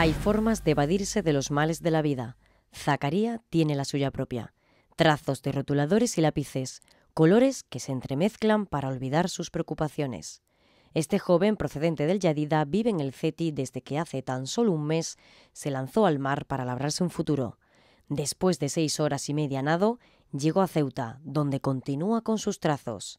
Hay formas de evadirse de los males de la vida. Zacaría tiene la suya propia. Trazos de rotuladores y lápices, colores que se entremezclan para olvidar sus preocupaciones. Este joven procedente del Yadida vive en el CETI desde que hace tan solo un mes se lanzó al mar para labrarse un futuro. Después de seis horas y media nado, llegó a Ceuta, donde continúa con sus trazos.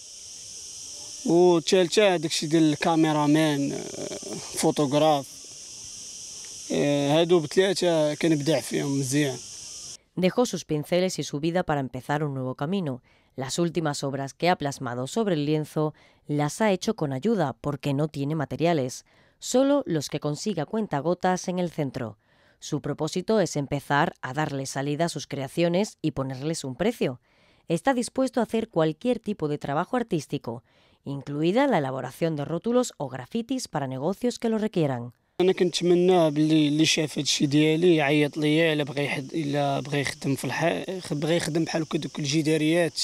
Uh, e, Dejó sus pinceles y su vida para empezar un nuevo camino. Las últimas obras que ha plasmado sobre el lienzo las ha hecho con ayuda porque no tiene materiales, solo los que consiga cuentagotas en el centro. Su propósito es empezar a darle salida a sus creaciones y ponerles un precio. Está dispuesto a hacer cualquier tipo de trabajo artístico incluida la elaboración de rótulos o grafitis para negocios que lo requieran. انا كنتمنى باللي اللي شاف هادشي ديالي يعيط ليا الا بغى يحد الا بغى يخدم في الح... بغى يخدم بحال هكا دوك الجداريات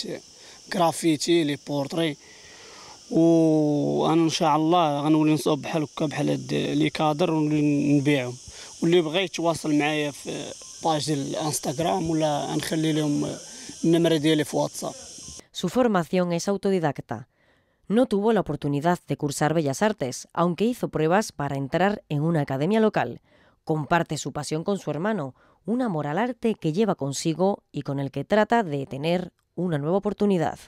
كرافيتي لي بورتري وانا ان شاء الله غنولي نصوب بحال هكا بحال هاد لي كادر ونولي نبيعهم واللي بغى يتواصل معايا في باج ديال الانستغرام ولا نخلي لهم النمره ديالي في واتساب Su formación es autodidacta. no tuvo la oportunidad de cursar Bellas Artes, aunque hizo pruebas para entrar en una academia local. Comparte su pasión con su hermano, un amor al arte que lleva consigo y con el que trata de tener una nueva oportunidad.